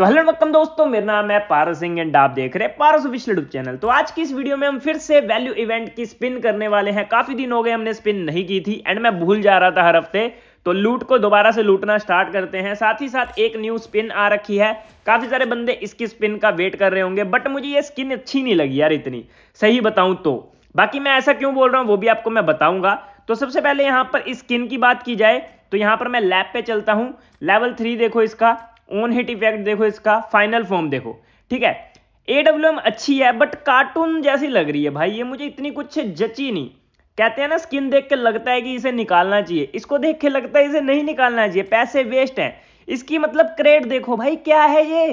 तो हेलो वक्कम दोस्तों मेरा नाम है पारस सिंह एंड आप देख रहे हैं पारस ऑफिशियल यूट्यूब चैनल तो आज की इस वीडियो में हम फिर से वैल्यू इवेंट की स्पिन करने वाले हैं काफी दिन हो गए हमने स्पिन नहीं की थी एंड मैं भूल जा रहा था हर हफ्ते तो लूट को दोबारा से लूटना स्टार्ट करते हैं साथ ही साथ एक न्यू स्पिन आ रखी है काफी सारे बंदे इसकी स्पिन का वेट कर रहे होंगे बट मुझे ये स्किन अच्छी नहीं लगी यार इतनी सही बताऊं तो बाकी मैं ऐसा क्यों बोल रहा हूं वो भी आपको मैं बताऊंगा तो सबसे पहले यहां पर स्किन की बात की जाए तो यहां पर मैं लैब पे चलता हूं लेवल थ्री देखो इसका ऑन हिट इफेक्ट देखो इसका फाइनल फॉर्म देखो ठीक है ए डब्ल्यू एम अच्छी है बट कार्टून जैसी लग रही है भाई ये मुझे इतनी कुछ जची नहीं कहते हैं ना स्किन देख के लगता है कि इसे निकालना चाहिए इसको देख के लगता है इसे नहीं निकालना चाहिए पैसे वेस्ट हैं इसकी मतलब क्रेड देखो भाई क्या है ये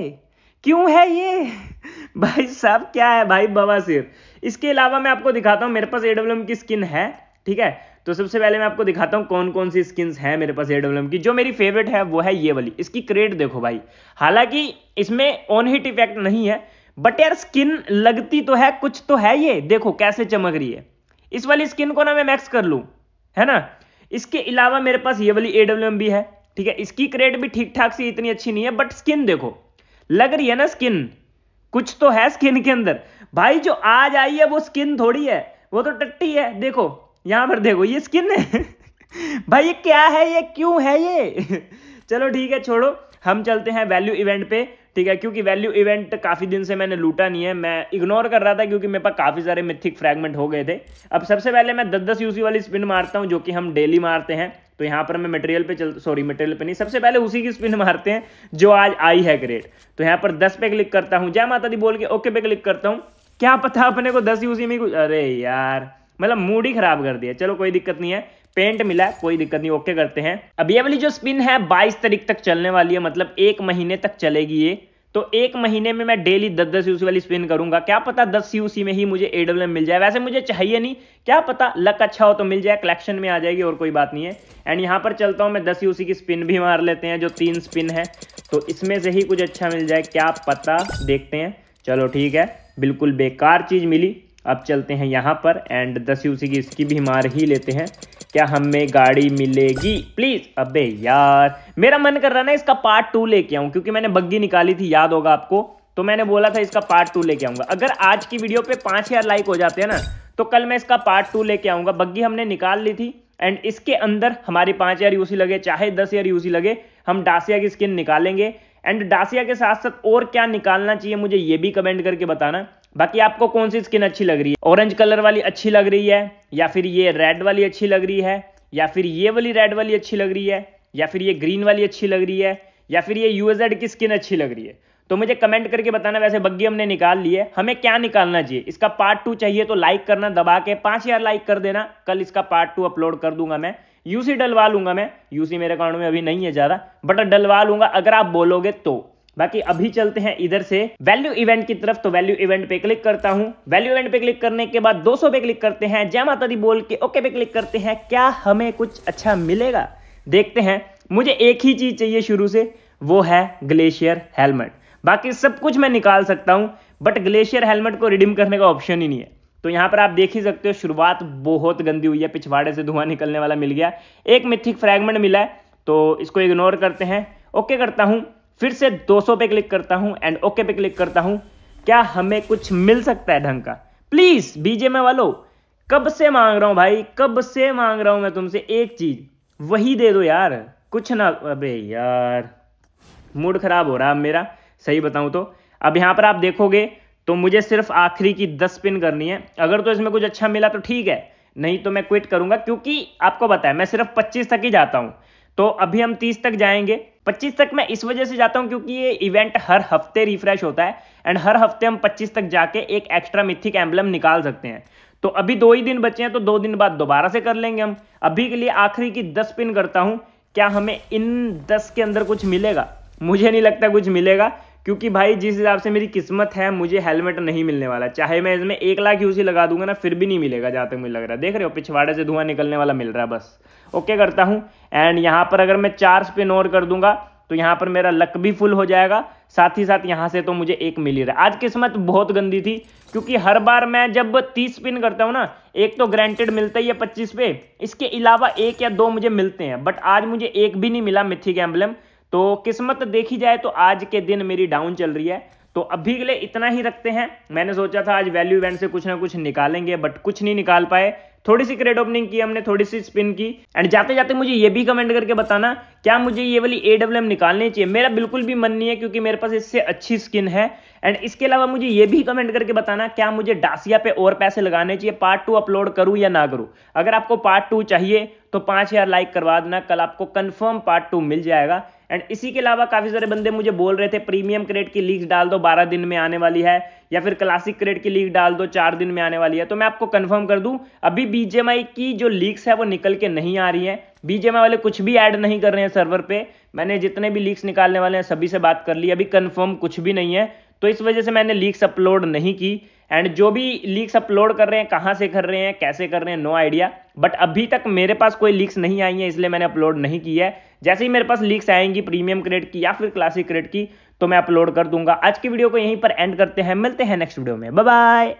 क्यों है ये भाई साहब क्या है भाई बवासीर इसके अलावा मैं आपको दिखाता हूँ मेरे पास एम की स्किन है ठीक है तो सबसे पहले मैं आपको दिखाता हूँ कौन कौन सी स्किन्स हैं मेरे पास एडब्ल्यूएम की जो मेरी फेवरेट है वो है ये वाली इसकी क्रेट देखो भाई हालांकि इसमें ऑन हिट इफेक्ट नहीं है बट यार स्किन लगती तो है कुछ तो है ये देखो कैसे चमक रही है इस वाली स्किन को ना मैं मैक्स कर लूँ है ना इसके अलावा मेरे पास ये वाली एडब्ल्यूएम भी है ठीक है इसकी क्रेट भी ठीक ठाक सी इतनी अच्छी नहीं है बट स्किन देखो लग रही है ना स्किन कुछ तो है स्किन के अंदर भाई जो आज आई है वो स्किन थोड़ी है वो तो टट्टी है देखो यहाँ पर देखो ये स्किन है भाई ये क्या है ये क्यों है ये चलो ठीक है छोड़ो हम चलते हैं वैल्यू इवेंट पे ठीक है क्योंकि वैल्यू इवेंट काफ़ी दिन से मैंने लूटा नहीं है मैं इग्नोर कर रहा था क्योंकि मेरे पास काफ़ी सारे मिथिक फ्रेगमेंट हो गए थे अब सबसे पहले मैं दस दस यूसी वाली स्पिन मारता हूँ जो कि हम डेली मारते हैं तो यहाँ पर मैं मटेरियल पे चल सॉरी मटेरियल पे नहीं सबसे पहले उसी की स्पिन मारते हैं जो आज आई है ग्रेट तो यहाँ पर दस पे क्लिक करता हूँ जय माता दी बोल के ओके पे क्लिक करता हूँ क्या पता अपने को दस यूसी में कुछ अरे यार मतलब मूड ही खराब कर दिया चलो कोई दिक्कत नहीं है पेंट मिला कोई दिक्कत नहीं ओके करते हैं अब ये वाली जो स्पिन है 22 तारीख तक चलने वाली है मतलब एक महीने तक चलेगी ये तो एक महीने में मैं डेली दस दस यूसी वाली स्पिन करूंगा क्या पता दस यूसी में ही मुझे एडब्ल्यू मिल जाए वैसे मुझे चाहिए नहीं क्या पता लक अच्छा हो तो मिल जाए कलेक्शन में आ जाएगी और कोई बात नहीं है एंड यहाँ पर चलता हूँ मैं दस यूसी की स्पिन भी मार लेते हैं जो तीन स्पिन है तो इसमें से ही कुछ अच्छा मिल जाए क्या पता देखते हैं चलो ठीक है बिल्कुल बेकार चीज़ मिली अब चलते हैं यहाँ पर एंड दस यूसी की इसकी भी मार ही लेते हैं क्या हमें गाड़ी मिलेगी प्लीज अबे यार मेरा मन कर रहा ना इसका पार्ट टू लेके आऊँ क्योंकि मैंने बग्गी निकाली थी याद होगा आपको तो मैंने बोला था इसका पार्ट टू लेके आऊंगा अगर आज की वीडियो पे पांच हज़ार लाइक हो जाते हैं ना तो कल मैं इसका पार्ट टू लेके आऊंगा बग्गी हमने निकाल ली थी एंड इसके अंदर हमारी पांच हज़ार यूसी लगे चाहे दस हज़ार यूसी लगे हम डासिया की स्किन निकालेंगे एंड डासिया के साथ साथ और क्या निकालना चाहिए मुझे ये भी कमेंट करके बताना बाकी आपको कौन सी स्किन अच्छी लग रही है ऑरेंज कलर वाली अच्छी लग रही है या फिर ये रेड वाली अच्छी लग रही है या फिर ये वाली रेड वाली अच्छी लग रही है या फिर ये ग्रीन वाली अच्छी लग रही है या फिर ये यूएजेड की स्किन अच्छी लग रही है तो मुझे कमेंट करके बताना वैसे बग्गी हमने निकाल लिए हमें क्या निकालना चाहिए इसका पार्ट टू चाहिए तो लाइक करना दबा के पांच हज़ार लाइक कर देना कल इसका पार्ट टू अपलोड कर दूंगा मैं यूसी डलवा लूंगा मैं यूसी मेरे अकाउंट में अभी नहीं है ज़्यादा बट डलवा लूंगा अगर आप बोलोगे तो बाकी अभी चलते हैं इधर से वैल्यू इवेंट की तरफ तो वैल्यू इवेंट पे क्लिक करता हूं वैल्यू इवेंट पे क्लिक करने के बाद 200 पे क्लिक करते हैं जय माता दी बोल के ओके पे क्लिक करते हैं क्या हमें कुछ अच्छा मिलेगा देखते हैं मुझे एक ही चीज चाहिए शुरू से वो है ग्लेशियर हेलमेट बाकी सब कुछ मैं निकाल सकता हूं बट ग्लेशियर हेलमेट को रिडीम करने का ऑप्शन ही नहीं है तो यहाँ पर आप देख ही सकते हो शुरुआत बहुत गंदी हुई है पिछवाड़े से धुआं निकलने वाला मिल गया एक मिथिक फ्रेगमेंट मिला है तो इसको इग्नोर करते हैं ओके करता हूँ फिर से 200 पे क्लिक करता हूं एंड ओके पे क्लिक करता हूं क्या हमें कुछ मिल सकता है ढंग का प्लीज में वालो कब से मांग रहा हूं भाई कब से मांग रहा हूं मैं तुमसे एक चीज वही दे दो यार कुछ ना अबे यार मूड खराब हो रहा है मेरा सही बताऊं तो अब यहां पर आप देखोगे तो मुझे सिर्फ आखिरी की दस पिन करनी है अगर तो इसमें कुछ अच्छा मिला तो ठीक है नहीं तो मैं क्विट करूंगा क्योंकि आपको बताया मैं सिर्फ पच्चीस तक ही जाता हूं तो अभी हम तीस तक जाएंगे पच्चीस तक मैं इस वजह से जाता हूँ क्योंकि ये इवेंट हर हफ्ते रिफ्रेश होता है एंड हर हफ्ते हम पच्चीस तक जाके एक एक्स्ट्रा मिथिक एम्बलम निकाल सकते हैं तो अभी दो ही दिन बचे हैं तो दो दिन बाद दोबारा से कर लेंगे हम अभी के लिए आखिरी की दस पिन करता हूं क्या हमें इन दस के अंदर कुछ मिलेगा मुझे नहीं लगता कुछ मिलेगा क्योंकि भाई जिस हिसाब से मेरी किस्मत है मुझे हेलमेट नहीं मिलने वाला चाहे मैं इसमें एक लाख यूसी लगा दूंगा ना फिर भी नहीं मिलेगा जहाँ तक मुझे लग रहा है देख रहे हो पिछवाड़े से धुआं निकलने वाला मिल रहा है बस ओके करता हूँ एंड यहाँ पर अगर मैं चार स्पिन और कर दूंगा तो यहाँ पर मेरा लक भी फुल हो जाएगा साथ ही साथ यहाँ से तो मुझे एक मिल ही रहा आज किस्मत बहुत गंदी थी क्योंकि हर बार मैं जब तीस स्पिन करता हूँ ना एक तो ग्रांटेड मिलता ही है पच्चीस पे इसके अलावा एक या दो मुझे मिलते हैं बट आज मुझे एक भी नहीं मिला मिथी गैम्बलम तो किस्मत देखी जाए तो आज के दिन मेरी डाउन चल रही है तो अभी के लिए इतना ही रखते हैं मैंने सोचा था आज वैल्यू इवेंट से कुछ ना कुछ निकालेंगे बट कुछ नहीं निकाल पाए थोड़ी सी क्रेड ओपनिंग की हमने थोड़ी सी स्पिन की एंड जाते जाते मुझे ये भी कमेंट करके बताना क्या मुझे ये वाली ए डब्ल्यू एम निकालनी चाहिए मेरा बिल्कुल भी मन नहीं है क्योंकि मेरे पास इससे अच्छी स्किन है एंड इसके अलावा मुझे ये भी कमेंट करके बताना क्या मुझे डासिया पे और पैसे लगाने चाहिए पार्ट टू अपलोड करूं या ना करूँ अगर आपको पार्ट टू चाहिए तो पांच हज़ार लाइक करवा देना कल आपको कंफर्म पार्ट टू मिल जाएगा एंड इसी के अलावा काफ़ी सारे बंदे मुझे बोल रहे थे प्रीमियम क्रेड की लीक डाल दो बारह दिन में आने वाली है या फिर क्लासिक क्रेड की लीक डाल दो चार दिन में आने वाली है तो मैं आपको कन्फर्म कर दूं अभी बीजेएमआई की जो लीक्स है वो निकल के नहीं आ रही है बीजेएमआई वाले कुछ भी ऐड नहीं कर रहे हैं सर्वर पे मैंने जितने भी लीक्स निकालने वाले हैं सभी से बात कर ली अभी कंफर्म कुछ भी नहीं है तो इस वजह से मैंने लीक्स अपलोड नहीं की एंड जो भी लीक्स अपलोड कर रहे हैं कहाँ से कर रहे हैं कैसे कर रहे हैं नो आइडिया बट अभी तक मेरे पास कोई लीक्स नहीं आई है इसलिए मैंने अपलोड नहीं की है जैसे ही मेरे पास लीक्स आएंगी प्रीमियम क्रेड की या फिर क्लासिक क्रेड की तो मैं अपलोड कर दूंगा आज की वीडियो को यहीं पर एंड करते हैं मिलते हैं नेक्स्ट वीडियो में बाय